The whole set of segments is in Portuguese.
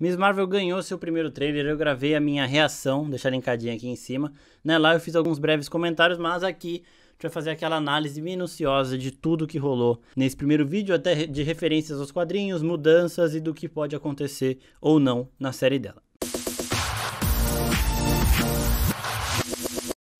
Miss Marvel ganhou seu primeiro trailer, eu gravei a minha reação, deixar linkadinha aqui em cima. Né? Lá eu fiz alguns breves comentários, mas aqui a gente vai fazer aquela análise minuciosa de tudo que rolou nesse primeiro vídeo, até de referências aos quadrinhos, mudanças e do que pode acontecer ou não na série dela.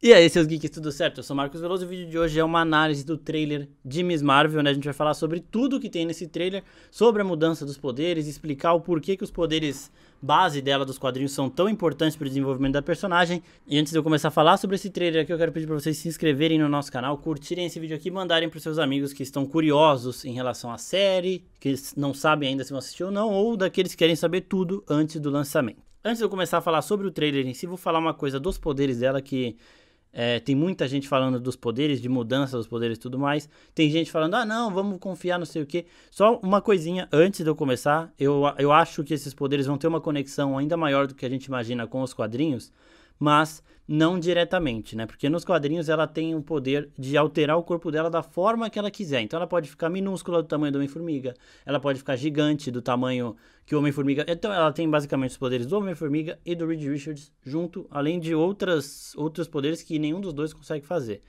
E aí, seus geeks, tudo certo? Eu sou Marcos Veloso e o vídeo de hoje é uma análise do trailer de Miss Marvel, né? A gente vai falar sobre tudo que tem nesse trailer, sobre a mudança dos poderes, explicar o porquê que os poderes base dela dos quadrinhos são tão importantes para o desenvolvimento da personagem. E antes de eu começar a falar sobre esse trailer aqui, eu quero pedir para vocês se inscreverem no nosso canal, curtirem esse vídeo aqui e mandarem para seus amigos que estão curiosos em relação à série, que não sabem ainda se vão assistir ou não, ou daqueles que querem saber tudo antes do lançamento. Antes de eu começar a falar sobre o trailer em si, vou falar uma coisa dos poderes dela que é, tem muita gente falando dos poderes, de mudança dos poderes e tudo mais. Tem gente falando, ah, não, vamos confiar, não sei o quê. Só uma coisinha antes de eu começar, eu, eu acho que esses poderes vão ter uma conexão ainda maior do que a gente imagina com os quadrinhos mas não diretamente, né? Porque nos quadrinhos ela tem o poder de alterar o corpo dela da forma que ela quiser. Então ela pode ficar minúscula do tamanho do Homem-Formiga, ela pode ficar gigante do tamanho que o Homem-Formiga. Então ela tem basicamente os poderes do Homem-Formiga e do Reed Richards junto, além de outras, outros poderes que nenhum dos dois consegue fazer.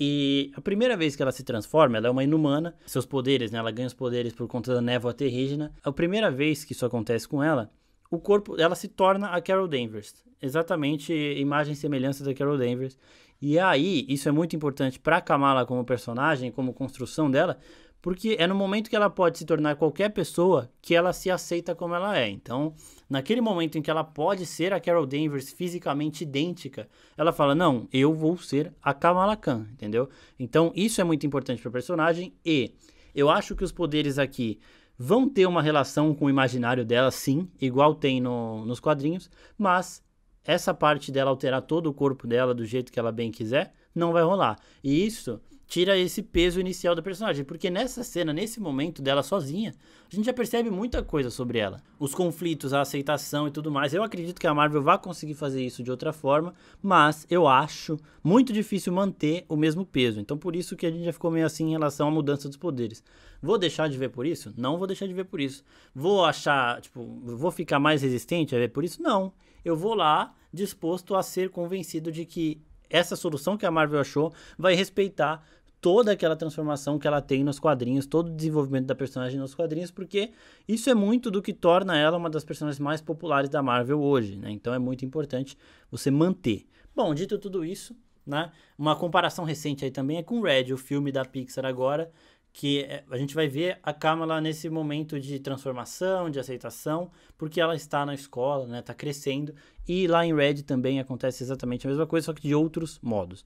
E a primeira vez que ela se transforma, ela é uma inumana, seus poderes, né? Ela ganha os poderes por conta da névoa terrígena. A primeira vez que isso acontece com ela, o corpo, ela se torna a Carol Danvers. Exatamente, imagem e semelhança da Carol Danvers. E aí, isso é muito importante para Kamala como personagem, como construção dela, porque é no momento que ela pode se tornar qualquer pessoa que ela se aceita como ela é. Então, naquele momento em que ela pode ser a Carol Danvers fisicamente idêntica, ela fala: "Não, eu vou ser a Kamala Khan", entendeu? Então, isso é muito importante para personagem e eu acho que os poderes aqui vão ter uma relação com o imaginário dela, sim, igual tem no, nos quadrinhos, mas essa parte dela alterar todo o corpo dela do jeito que ela bem quiser, não vai rolar. E isso tira esse peso inicial da personagem, porque nessa cena, nesse momento dela sozinha, a gente já percebe muita coisa sobre ela. Os conflitos, a aceitação e tudo mais. Eu acredito que a Marvel vai conseguir fazer isso de outra forma, mas eu acho muito difícil manter o mesmo peso. Então por isso que a gente já ficou meio assim em relação à mudança dos poderes. Vou deixar de ver por isso? Não vou deixar de ver por isso. Vou achar, tipo, vou ficar mais resistente a ver por isso? Não. Eu vou lá disposto a ser convencido de que essa solução que a Marvel achou vai respeitar toda aquela transformação que ela tem nos quadrinhos, todo o desenvolvimento da personagem nos quadrinhos, porque isso é muito do que torna ela uma das personagens mais populares da Marvel hoje, né? Então é muito importante você manter. Bom, dito tudo isso, né? Uma comparação recente aí também é com Red, o filme da Pixar agora, que é, a gente vai ver a Kamala nesse momento de transformação, de aceitação, porque ela está na escola, né? Tá crescendo. E lá em Red também acontece exatamente a mesma coisa, só que de outros modos.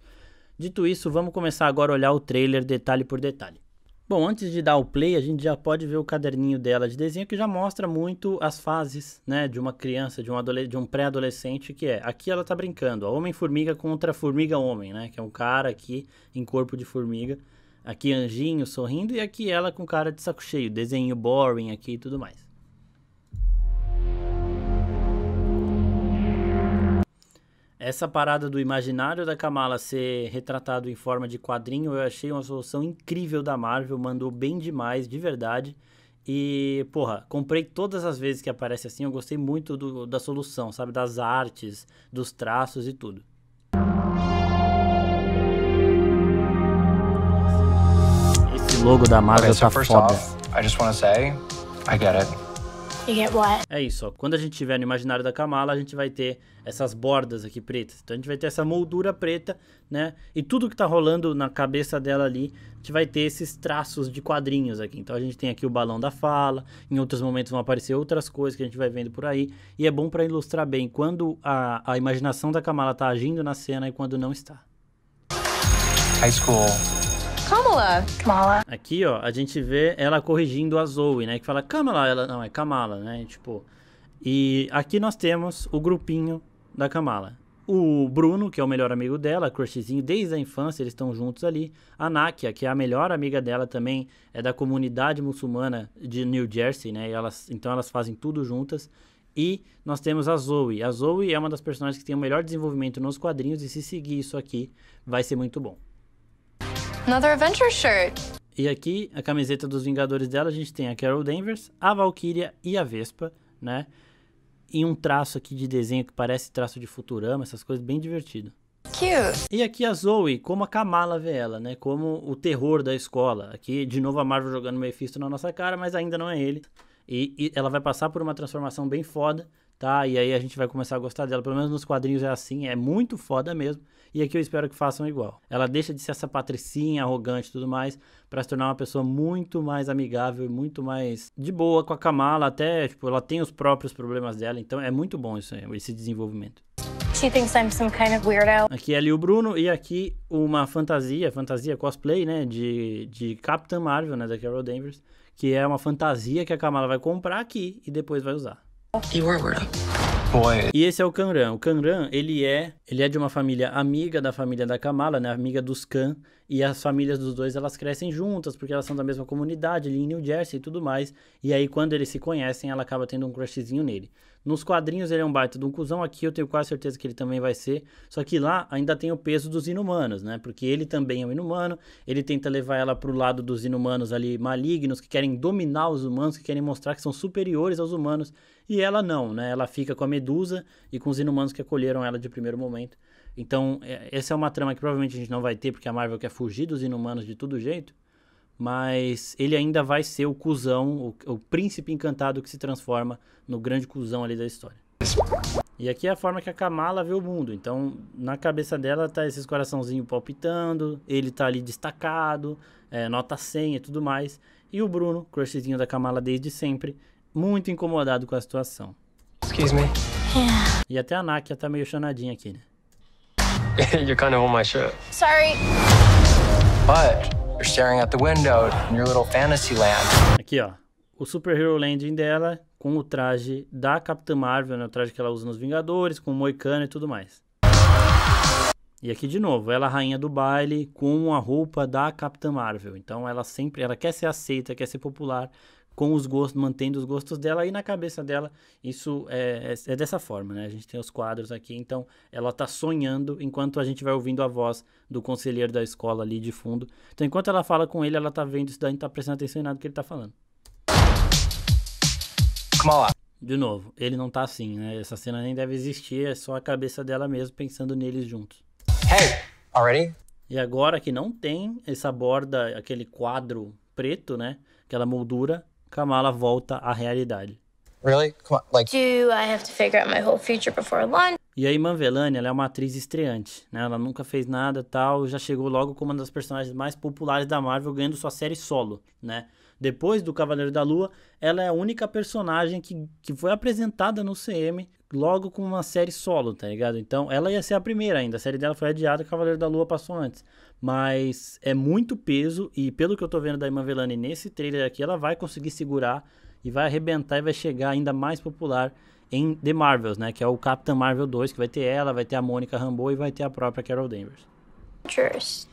Dito isso, vamos começar agora a olhar o trailer detalhe por detalhe. Bom, antes de dar o play, a gente já pode ver o caderninho dela de desenho que já mostra muito as fases, né, de uma criança, de um, um pré-adolescente, que é, aqui ela tá brincando, a homem-formiga contra formiga-homem, né, que é um cara aqui em corpo de formiga, aqui anjinho sorrindo e aqui ela com cara de saco cheio, desenho boring aqui e tudo mais. Essa parada do imaginário da Kamala ser retratado em forma de quadrinho, eu achei uma solução incrível da Marvel, mandou bem demais, de verdade. E, porra, comprei todas as vezes que aparece assim, eu gostei muito do, da solução, sabe? Das artes, dos traços e tudo. Esse logo da Marvel okay, so tá foda. Off, I just want to say, I get it. É isso, ó. Quando a gente tiver no imaginário da Kamala, a gente vai ter essas bordas aqui pretas. Então a gente vai ter essa moldura preta, né? E tudo que tá rolando na cabeça dela ali, a gente vai ter esses traços de quadrinhos aqui. Então a gente tem aqui o balão da fala, em outros momentos vão aparecer outras coisas que a gente vai vendo por aí. E é bom para ilustrar bem quando a, a imaginação da Kamala tá agindo na cena e quando não está. High school Kamala. Kamala. Aqui, ó, a gente vê ela corrigindo a Zoe, né? Que fala Kamala, ela não é Kamala, né? Tipo, e aqui nós temos o grupinho da Kamala. O Bruno, que é o melhor amigo dela, crushzinho desde a infância, eles estão juntos ali. A Nakia, que é a melhor amiga dela também, é da comunidade muçulmana de New Jersey, né? E elas, então elas fazem tudo juntas. E nós temos a Zoe. A Zoe é uma das personagens que tem o melhor desenvolvimento nos quadrinhos e se seguir isso aqui, vai ser muito bom. Another Adventure shirt. E aqui, a camiseta dos Vingadores dela, a gente tem a Carol Danvers, a Valkyria e a Vespa, né? E um traço aqui de desenho que parece traço de Futurama, essas coisas bem divertido. Cute. E aqui a Zoe, como a Kamala vê ela, né? Como o terror da escola. Aqui, de novo, a Marvel jogando Mephisto na nossa cara, mas ainda não é ele. E, e, ela vai passar por uma transformação bem foda, tá? E aí a gente vai começar a gostar dela. Pelo menos nos quadrinhos é assim, é muito foda mesmo. E aqui eu espero que façam igual. Ela deixa de ser essa patricinha arrogante e tudo mais, para se tornar uma pessoa muito mais amigável e muito mais de boa com a Kamala. Até, tipo, ela tem os próprios problemas dela. Então é muito bom isso aí, esse desenvolvimento. She thinks I'm some kind of weirdo. Aqui é ali o Bruno e aqui uma fantasia, fantasia cosplay, né, de, de Marvel, né, da Carol Danvers que é uma fantasia que a Kamala vai comprar aqui e depois vai usar. E esse é o Kanran. O Kanran, ele é ele é de uma família amiga da família da Kamala, né? Amiga dos Khan. E as famílias dos dois, elas crescem juntas, porque elas são da mesma comunidade, ali em New Jersey e tudo mais. E aí, quando eles se conhecem, ela acaba tendo um crushzinho nele. Nos quadrinhos, ele é um baita de um cuzão. Aqui, eu tenho quase certeza que ele também vai ser. Só que lá, ainda tem o peso dos inumanos, né? Porque ele também é um inumano. Ele tenta levar ela pro lado dos inumanos ali, malignos, que querem dominar os humanos, que querem mostrar que são superiores aos humanos. E ela não, né? Ela fica com a Medusa e com os inumanos que acolheram ela de primeiro momento momento. Então, é, essa é uma trama que provavelmente a gente não vai ter, porque a Marvel quer fugir dos inumanos de todo jeito. Mas ele ainda vai ser o cuzão, o, o príncipe encantado que se transforma no grande cuzão ali da história. E aqui é a forma que a Kamala vê o mundo. Então, na cabeça dela tá esses coraçãozinhos palpitando, ele tá ali destacado, é, nota 100 e tudo mais. E o Bruno, crushzinho da Kamala desde sempre, muito incomodado com a situação. Excuse me. E até a Nakia tá meio chanadinha aqui, né? you're kind of on my ship. Sorry. But you're staring out the window in your little fantasy land. Aqui, ó. O Super Hero Landing dela com o traje da Capitã Marvel, né? O traje que ela usa nos Vingadores, com o Moicano e tudo mais. E aqui de novo, ela é rainha do baile com a roupa da Capitã Marvel. Então ela sempre, ela quer ser aceita, quer ser popular, com os gostos, mantendo os gostos dela, e na cabeça dela isso é, é, é dessa forma, né? A gente tem os quadros aqui, então ela está sonhando enquanto a gente vai ouvindo a voz do conselheiro da escola ali de fundo. Então, enquanto ela fala com ele, ela está vendo isso daí, não tá prestando atenção em nada que ele está falando. De novo, ele não está assim, né? Essa cena nem deve existir, é só a cabeça dela mesmo pensando neles juntos. Hey, already? E agora que não tem essa borda, aquele quadro preto, né? Aquela moldura, Kamala volta à realidade. Really? Like... Do I have to figure out my whole future before lunch? E a Iman Velani, ela é uma atriz estreante, né? Ela nunca fez nada tal, já chegou logo como uma das personagens mais populares da Marvel, ganhando sua série solo, né? depois do Cavaleiro da Lua, ela é a única personagem que, que foi apresentada no CM logo com uma série solo, tá ligado? Então ela ia ser a primeira ainda, a série dela foi adiada, Cavaleiro da Lua passou antes. Mas é muito peso e pelo que eu tô vendo da Iman Velani nesse trailer aqui, ela vai conseguir segurar e vai arrebentar e vai chegar ainda mais popular em The Marvels, né? Que é o Capitão Marvel 2, que vai ter ela, vai ter a Mônica Rambeau e vai ter a própria Carol Danvers. It's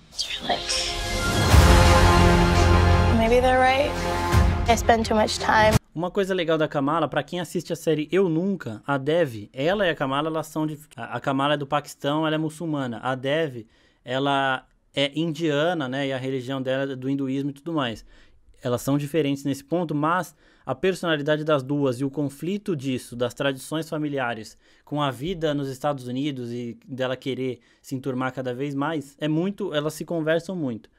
right. I spend too much time uma coisa legal da Kamala, para quem assiste a série Eu Nunca, a Dev, ela e a Kamala, elas são de. A Kamala é do Paquistão, ela é muçulmana. A Dev, ela é indiana, né? E a religião dela é do hinduísmo e tudo mais. Elas são diferentes nesse ponto, mas a personalidade das duas e o conflito disso, das tradições familiares com a vida nos Estados Unidos e dela querer se enturmar cada vez mais, é muito. Elas se conversam muito.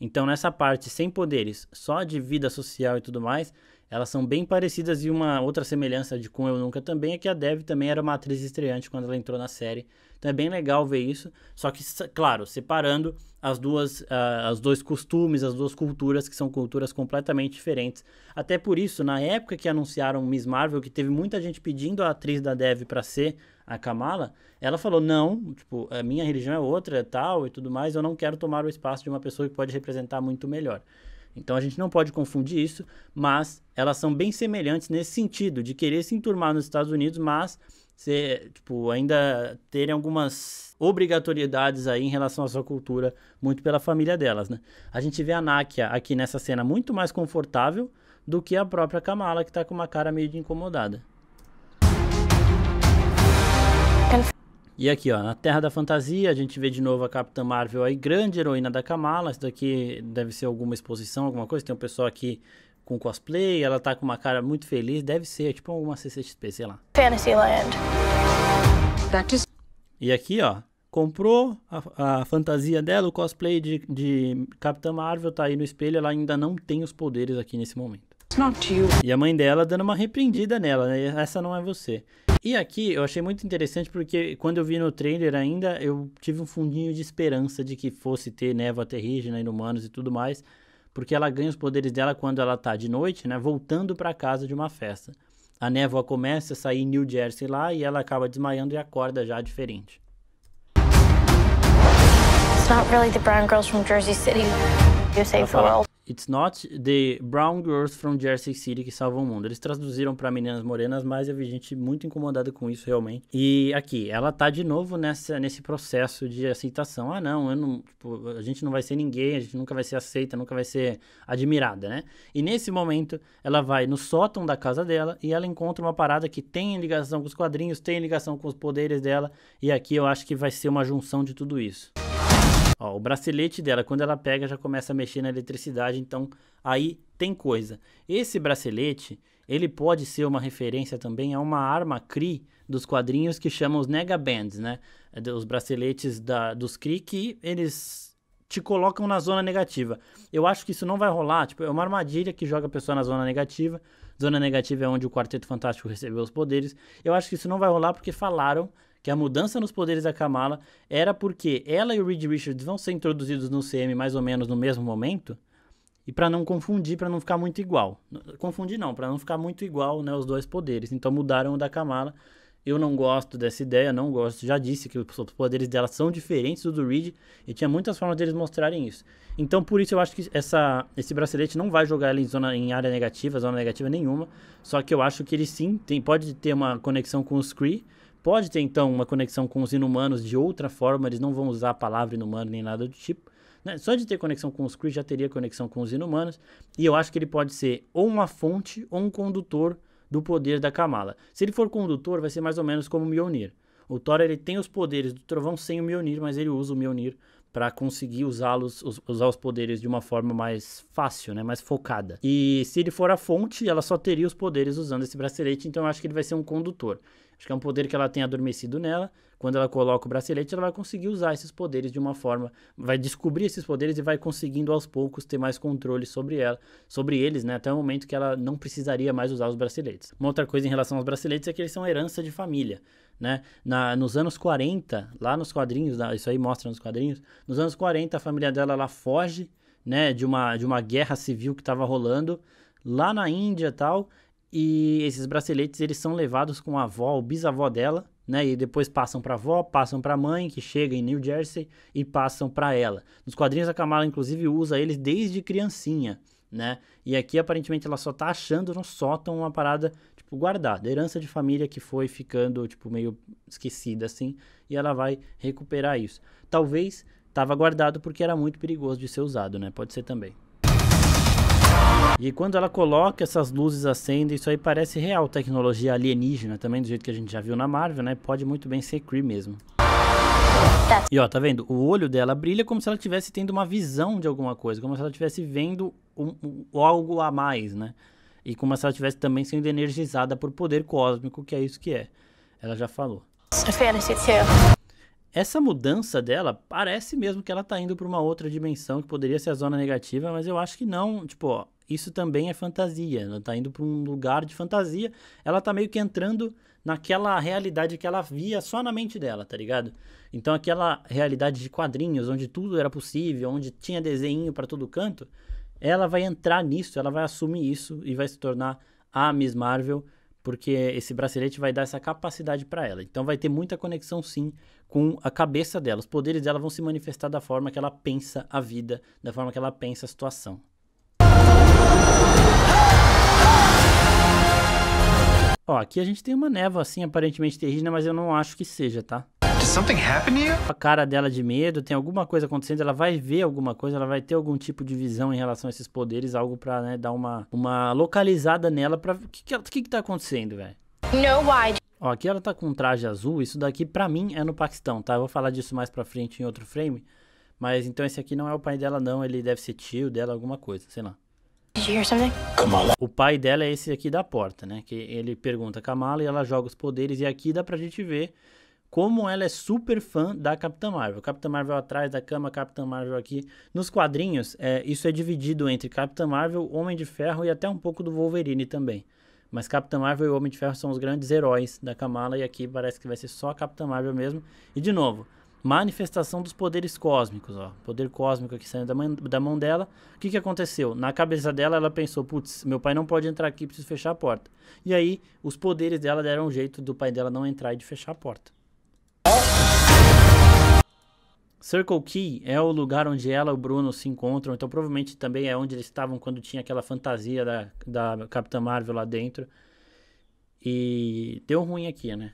Então, nessa parte sem poderes, só de vida social e tudo mais, elas são bem parecidas e uma outra semelhança de Com Eu Nunca também é que a Dev também era uma atriz estreante quando ela entrou na série. Então é bem legal ver isso, só que, claro, separando as duas, uh, as dois costumes, as duas culturas, que são culturas completamente diferentes. Até por isso, na época que anunciaram Miss Marvel, que teve muita gente pedindo a atriz da Dev para ser a Kamala, ela falou: não, tipo, a minha religião é outra, é tal e tudo mais, eu não quero tomar o espaço de uma pessoa que pode representar muito melhor. Então a gente não pode confundir isso, mas elas são bem semelhantes nesse sentido, de querer se enturmar nos Estados Unidos, mas ser, tipo, ainda terem algumas obrigatoriedades aí em relação à sua cultura, muito pela família delas, né? A gente vê a Nakia aqui nessa cena muito mais confortável do que a própria Kamala, que tá com uma cara meio de incomodada. E aqui, ó, na Terra da Fantasia, a gente vê de novo a Capitã Marvel aí, grande heroína da Kamala. Isso daqui deve ser alguma exposição, alguma coisa. Tem um pessoal aqui com cosplay, ela tá com uma cara muito feliz. Deve ser, é tipo alguma CCXP, sei lá. Fantasyland. E aqui, ó, comprou a, a, fantasia dela, o cosplay de, de Capitã Marvel tá aí no espelho. Ela ainda não tem os poderes aqui nesse momento. E a mãe dela dando uma repreendida nela, né? Essa não é você. E aqui eu achei muito interessante porque quando eu vi no trailer ainda, eu tive um fundinho de esperança de que fosse ter névoa terrígena, inumanos e tudo mais, porque ela ganha os poderes dela quando ela tá de noite, né, voltando para casa de uma festa. A névoa começa a sair em New Jersey lá e ela acaba desmaiando e acorda já diferente. It's not really the brown girls from Jersey City you save the world. It's Not the Brown Girls from Jersey City que salvam o mundo. Eles traduziram para Meninas Morenas, mas eu vi gente muito incomodada com isso realmente. E aqui, ela tá de novo nessa, nesse processo de aceitação. Ah, não, eu não tipo, a gente não vai ser ninguém, a gente nunca vai ser aceita, nunca vai ser admirada, né? E nesse momento, ela vai no sótão da casa dela e ela encontra uma parada que tem ligação com os quadrinhos, tem ligação com os poderes dela. E aqui eu acho que vai ser uma junção de tudo isso. Ó, o bracelete dela, quando ela pega, já começa a mexer na eletricidade, então aí tem coisa. Esse bracelete, ele pode ser uma referência também a uma arma CRI dos quadrinhos que chamam os Nega Bands, né? É os braceletes da, dos CRI que eles te colocam na zona negativa. Eu acho que isso não vai rolar, tipo, é uma armadilha que joga a pessoa na zona negativa. Zona negativa é onde o Quarteto Fantástico recebeu os poderes. Eu acho que isso não vai rolar porque falaram que a mudança nos poderes da Kamala era porque ela e o Reed Richards vão ser introduzidos no CM mais ou menos no mesmo momento, e para não confundir, para não ficar muito igual. Confundir não, para não ficar muito igual, né, os dois poderes. Então mudaram o da Kamala. Eu não gosto dessa ideia, não gosto. Já disse que os poderes dela são diferentes do do Reed e tinha muitas formas deles mostrarem isso. Então, por isso eu acho que essa, esse bracelete não vai jogar ela em zona em área negativa, zona negativa nenhuma. Só que eu acho que ele sim tem, pode ter uma conexão com os Kree, Pode ter, então, uma conexão com os inumanos de outra forma, eles não vão usar a palavra inumano nem nada do tipo. Né? Só de ter conexão com os Kree já teria conexão com os inumanos. E eu acho que ele pode ser ou uma fonte ou um condutor do poder da Kamala. Se ele for condutor, vai ser mais ou menos como o Mjolnir. O Thor ele tem os poderes do trovão sem o Mjolnir, mas ele usa o Mjolnir para conseguir usá-los, usar os poderes de uma forma mais fácil, né, mais focada. E se ele for a fonte, ela só teria os poderes usando esse bracelete, então eu acho que ele vai ser um condutor. Acho que é um poder que ela tem adormecido nela. Quando ela coloca o bracelete, ela vai conseguir usar esses poderes de uma forma, vai descobrir esses poderes e vai conseguindo aos poucos ter mais controle sobre ela, sobre eles, né? Até o momento que ela não precisaria mais usar os braceletes. Uma outra coisa em relação aos braceletes é que eles são herança de família. Né? Na, nos anos 40, lá nos quadrinhos, isso aí mostra nos quadrinhos, nos anos 40 a família dela ela foge né, de, uma, de uma guerra civil que estava rolando lá na Índia tal, e esses braceletes eles são levados com a avó, o bisavó dela, né? E depois passam para a avó, passam para a mãe, que chega em New Jersey, e passam para ela. Nos quadrinhos a Kamala inclusive usa eles desde criancinha, né? E aqui aparentemente ela só tá achando no sótão uma parada tipo guardada, herança de família que foi ficando tipo meio esquecida assim, e ela vai recuperar isso. Talvez estava guardado porque era muito perigoso de ser usado, né? Pode ser também. E quando ela coloca essas luzes acendem, isso aí parece real tecnologia alienígena também, do jeito que a gente já viu na Marvel, né? Pode muito bem ser Kree mesmo. E ó, tá vendo? O olho dela brilha como se ela estivesse tendo uma visão de alguma coisa, como se ela estivesse vendo um, um, algo a mais, né? E como se ela estivesse também sendo energizada por poder cósmico, que é isso que é. Ela já falou. Essa mudança dela parece mesmo que ela tá indo para uma outra dimensão que poderia ser a zona negativa, mas eu acho que não. Tipo, ó, isso também é fantasia. Ela né? está indo para um lugar de fantasia. Ela está meio que entrando naquela realidade que ela via só na mente dela, tá ligado? Então aquela realidade de quadrinhos onde tudo era possível, onde tinha desenho para todo canto, ela vai entrar nisso, ela vai assumir isso e vai se tornar a Miss Marvel, porque esse bracelete vai dar essa capacidade para ela. Então vai ter muita conexão sim com a cabeça dela. Os poderes dela vão se manifestar da forma que ela pensa a vida, da forma que ela pensa a situação. Ó, aqui a gente tem uma névoa assim, aparentemente terrígena, mas eu não acho que seja, tá? A cara dela de medo, tem alguma coisa acontecendo, ela vai ver alguma coisa, ela vai ter algum tipo de visão em relação a esses poderes, algo pra né, dar uma, uma localizada nela pra ver o que, que, que, que tá acontecendo, velho. Ó, aqui ela tá com um traje azul, isso daqui pra mim é no Paquistão, tá? Eu vou falar disso mais pra frente em outro frame, mas então esse aqui não é o pai dela não, ele deve ser tio dela, alguma coisa, sei lá. O pai dela é esse aqui da porta, né? Que ele pergunta a Kamala e ela joga os poderes. E aqui dá pra gente ver como ela é super fã da Capitã Marvel. Capitã Marvel atrás da cama, Capitã Marvel aqui. Nos quadrinhos, é, isso é dividido entre Capitã Marvel, Homem de Ferro e até um pouco do Wolverine também. Mas Capitã Marvel e Homem de Ferro são os grandes heróis da Kamala e aqui parece que vai ser só Capitã Marvel mesmo. E de novo, manifestação dos poderes cósmicos, ó. Poder cósmico aqui saindo da, da mão dela. O que, que aconteceu? Na cabeça dela, ela pensou: putz, meu pai não pode entrar aqui, preciso fechar a porta. E aí, os poderes dela deram um jeito do pai dela não entrar e de fechar a porta. Circle Key é o lugar onde ela e o Bruno se encontram, então provavelmente também é onde eles estavam quando tinha aquela fantasia da, da Capitã Marvel lá dentro. E deu ruim aqui, né?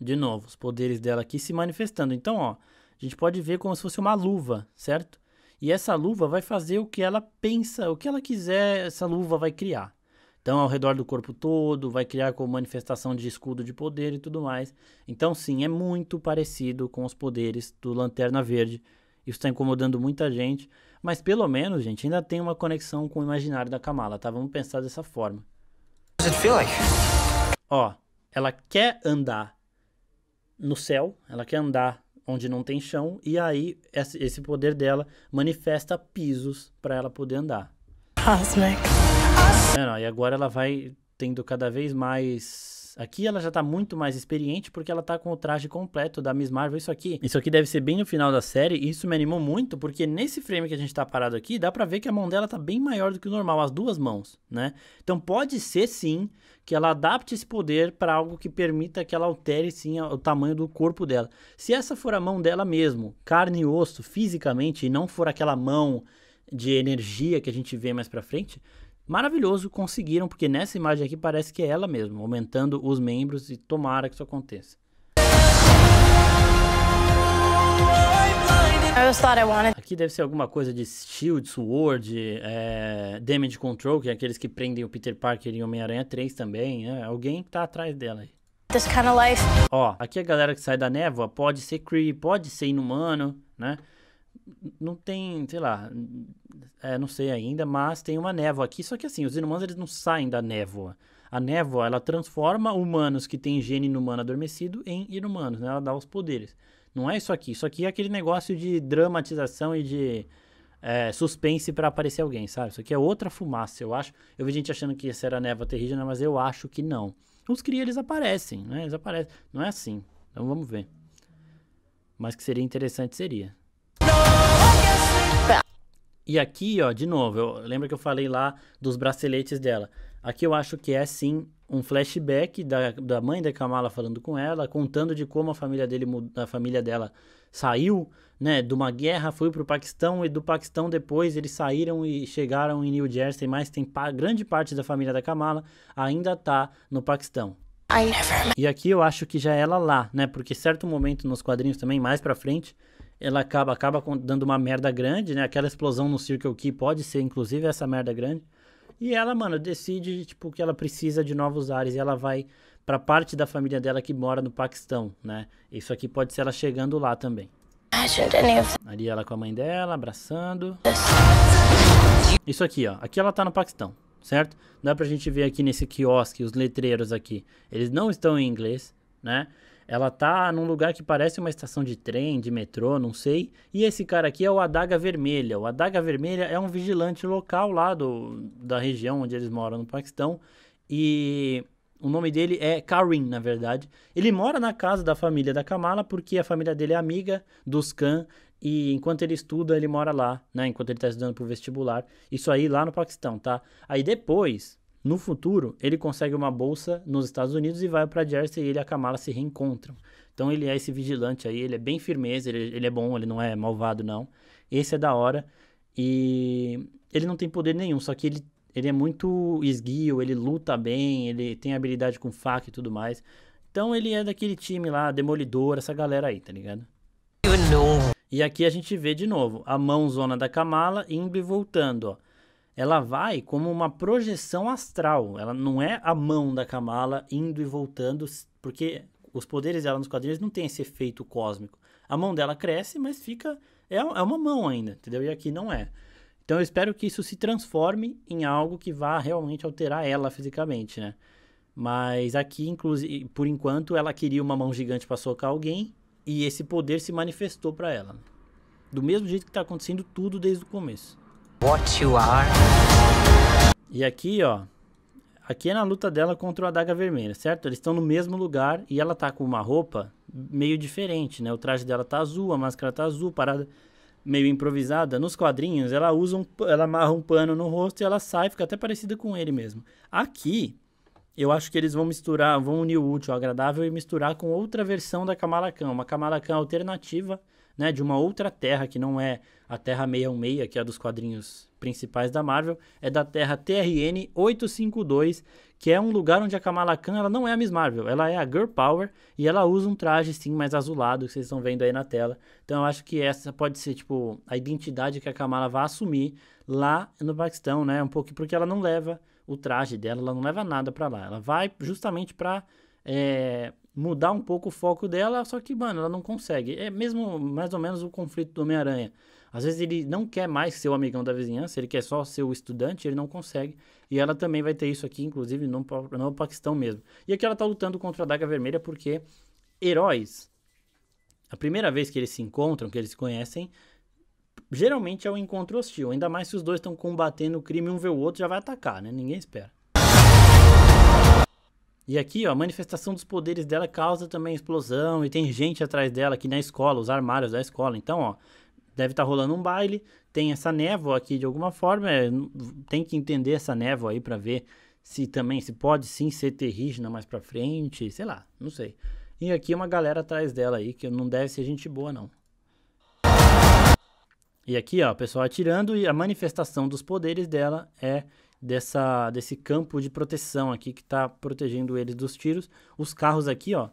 De novo, os poderes dela aqui se manifestando. Então, ó, a gente pode ver como se fosse uma luva, certo? E essa luva vai fazer o que ela pensa, o que ela quiser, essa luva vai criar. Então, ao redor do corpo todo, vai criar como manifestação de escudo de poder e tudo mais. Então, sim, é muito parecido com os poderes do Lanterna Verde. Isso está incomodando muita gente, mas pelo menos, gente, ainda tem uma conexão com o imaginário da Kamala, tá? Vamos pensar dessa forma. Ó, ela quer andar, no céu, ela quer andar onde não tem chão, e aí esse poder dela manifesta pisos para ela poder andar. Cosmic. e agora ela vai tendo cada vez mais Aqui ela já tá muito mais experiente porque ela tá com o traje completo da Miss Marvel. Isso aqui, isso aqui deve ser bem no final da série e isso me animou muito porque nesse frame que a gente tá parado aqui, dá para ver que a mão dela tá bem maior do que o normal, as duas mãos, né? Então pode ser sim que ela adapte esse poder para algo que permita que ela altere sim o tamanho do corpo dela. Se essa for a mão dela mesmo, carne e osso, fisicamente, e não for aquela mão de energia que a gente vê mais para frente, Maravilhoso, conseguiram, porque nessa imagem aqui parece que é ela mesma, aumentando os membros e tomara que isso aconteça. Aqui deve ser alguma coisa de Shield, Sword, é, Damage Control, que é aqueles que prendem o Peter Parker em Homem-Aranha 3 também. É, alguém tá atrás dela aí. Kind of Ó, aqui a galera que sai da névoa pode ser Kree, pode ser inumano, né? não tem, sei lá, é, não sei ainda, mas tem uma névoa aqui. Só que assim, os inumanos eles não saem da névoa. A névoa, ela transforma humanos que têm gene inumano adormecido em inumanos, né? Ela dá os poderes. Não é isso aqui. Isso aqui é aquele negócio de dramatização e de é, suspense para aparecer alguém, sabe? Isso aqui é outra fumaça, eu acho. Eu vi gente achando que essa era a névoa terrígena, mas eu acho que não. Os cria, eles aparecem, né? Eles aparecem. Não é assim. Então vamos ver. Mas que seria interessante, seria. E aqui, ó, de novo, eu lembro que eu falei lá dos braceletes dela. Aqui eu acho que é sim um flashback da, da mãe da Kamala falando com ela, contando de como a família dele a família dela saiu, né, de uma guerra, foi pro Paquistão e do Paquistão depois eles saíram e chegaram em New Jersey, mas tem pa grande parte da família da Kamala ainda tá no Paquistão. E aqui eu acho que já é ela lá, né? Porque certo momento nos quadrinhos também mais para frente, ela acaba, acaba dando uma merda grande, né? Aquela explosão no Circle Key pode ser, inclusive, essa merda grande. E ela, mano, decide, tipo, que ela precisa de novos ares e ela vai para parte da família dela que mora no Paquistão, né? Isso aqui pode ser ela chegando lá também. Ali ela com a mãe dela, abraçando. Isso aqui, ó. Aqui ela tá no Paquistão, certo? Dá pra gente ver aqui nesse quiosque, os letreiros aqui. Eles não estão em inglês, né? Ela tá num lugar que parece uma estação de trem, de metrô, não sei. E esse cara aqui é o Adaga Vermelha. O Adaga Vermelha é um vigilante local lá do, da região onde eles moram, no Paquistão. E o nome dele é Karim, na verdade. Ele mora na casa da família da Kamala porque a família dele é amiga dos Khan e enquanto ele estuda, ele mora lá, né? Enquanto ele tá estudando pro vestibular. Isso aí lá no Paquistão, tá? Aí depois, no futuro, ele consegue uma bolsa nos Estados Unidos e vai para Jersey e ele e a Kamala se reencontram. Então ele é esse vigilante aí, ele é bem firmeza, ele, ele é bom, ele não é malvado não. Esse é da hora e ele não tem poder nenhum, só que ele, ele é muito esguio, ele luta bem, ele tem habilidade com faca e tudo mais. Então ele é daquele time lá, Demolidor, essa galera aí, tá ligado? E aqui a gente vê de novo a mãozona da Kamala indo e voltando, ó ela vai como uma projeção astral. Ela não é a mão da Kamala indo e voltando, porque os poderes dela nos quadrinhos não tem esse efeito cósmico. A mão dela cresce, mas fica. É, é, uma mão ainda, entendeu? E aqui não é. Então eu espero que isso se transforme em algo que vá realmente alterar ela fisicamente, né? Mas aqui, inclusive, por enquanto, ela queria uma mão gigante para socar alguém e esse poder se manifestou para ela. Do mesmo jeito que está acontecendo tudo desde o começo. What you are. E aqui, ó. Aqui é na luta dela contra o Adaga Vermelha, certo? Eles estão no mesmo lugar e ela tá com uma roupa meio diferente, né? O traje dela tá azul, a máscara tá azul, parada meio improvisada. Nos quadrinhos, ela usa um, ela amarra um pano no rosto e ela sai, fica até parecida com ele mesmo. Aqui, eu acho que eles vão misturar, vão unir o útil ao agradável e misturar com outra versão da Kamala Khan, uma Kamala Khan alternativa né, de uma outra Terra que não é a Terra 616, que é a dos quadrinhos principais da Marvel, é da Terra TRN 852, que é um lugar onde a Kamala Khan ela não é a Miss Marvel, ela é a Girl Power e ela usa um traje sim mais azulado que vocês estão vendo aí na tela. Então eu acho que essa pode ser tipo a identidade que a Kamala vai assumir lá no Paquistão, né? Um pouco porque ela não leva o traje dela, ela não leva nada para lá. Ela vai justamente para é, eh, mudar um pouco o foco dela, só que, mano, ela não consegue. É mesmo mais ou menos o conflito do Homem-Aranha. Às vezes ele não quer mais ser o amigão da vizinhança, ele quer só ser o estudante, ele não consegue. E ela também vai ter isso aqui, inclusive no, no Paquistão mesmo. E aqui ela tá lutando contra a Daga Vermelha porque heróis, a primeira vez que eles se encontram, que eles se conhecem, geralmente é um encontro hostil. Ainda mais se os dois estão combatendo o crime, um vê o outro já vai atacar, né? Ninguém espera. E aqui, ó, a manifestação dos poderes dela causa também explosão e tem gente atrás dela aqui na escola, os armários da escola. Então, ó, deve estar tá rolando um baile, tem essa névoa aqui de alguma forma, é, tem que entender essa névoa aí para ver se também se pode sim ser terrígena mais para frente, sei lá, não sei. E aqui uma galera atrás dela aí que não deve ser gente boa não. E aqui, ó, o pessoal atirando e a manifestação dos poderes dela é dessa, desse campo de proteção aqui que está protegendo eles dos tiros. Os carros aqui, ó,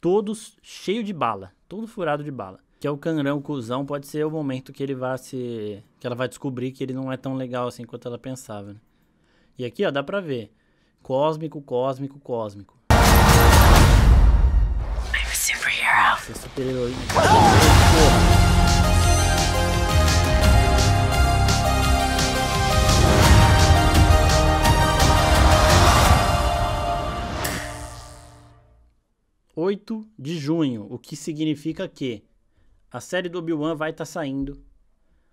todos cheio de bala, todo furado de bala. Que é o canrão, o cuzão, pode ser o momento que ele vai se. que ela vai descobrir que ele não é tão legal assim quanto ela pensava, né? E aqui, ó, dá pra ver. Cósmico, cósmico, cósmico. I'm a superhero. Você é super-herói. 8 de junho, o que significa que a série do Obi-Wan vai estar tá saindo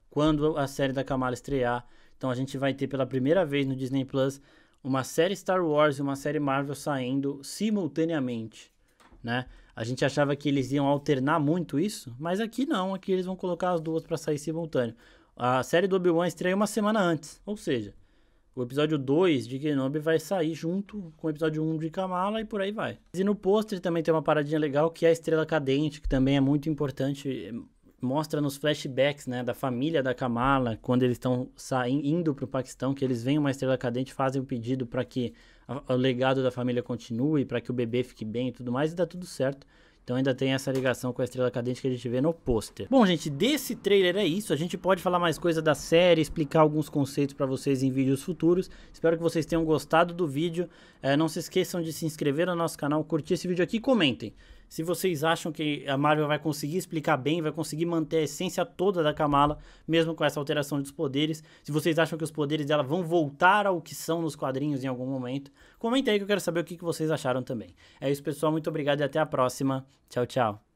quando a série da Kamala estrear. Então a gente vai ter pela primeira vez no Disney Plus uma série Star Wars e uma série Marvel saindo simultaneamente, né? A gente achava que eles iam alternar muito isso, mas aqui não, aqui eles vão colocar as duas para sair simultâneo. A série do Obi-Wan estreia uma semana antes, ou seja, o episódio 2 de Kenobi vai sair junto com o episódio 1 um de Kamala e por aí vai. E no pôster também tem uma paradinha legal que é a estrela cadente, que também é muito importante. Eh, mostra nos flashbacks, né, da família da Kamala, quando eles estão indo para o Paquistão, que eles veem uma estrela cadente, fazem um pedido para que o legado da família continue, para que o bebê fique bem e tudo mais, e dá tudo certo. Então ainda tem essa ligação com a estrela cadente que a gente vê no pôster. Bom, gente, desse trailer é isso. A gente pode falar mais coisa da série, explicar alguns conceitos para vocês em vídeos futuros. Espero que vocês tenham gostado do vídeo. É, não se esqueçam de se inscrever no nosso canal, curtir esse vídeo aqui e comentem se vocês acham que a Marvel vai conseguir explicar bem, vai conseguir manter a essência toda da Kamala, mesmo com essa alteração dos poderes, se vocês acham que os poderes dela vão voltar ao que são nos quadrinhos em algum momento, comenta aí que eu quero saber o que vocês acharam também. É isso, pessoal. Muito obrigado e até a próxima. Tchau, tchau.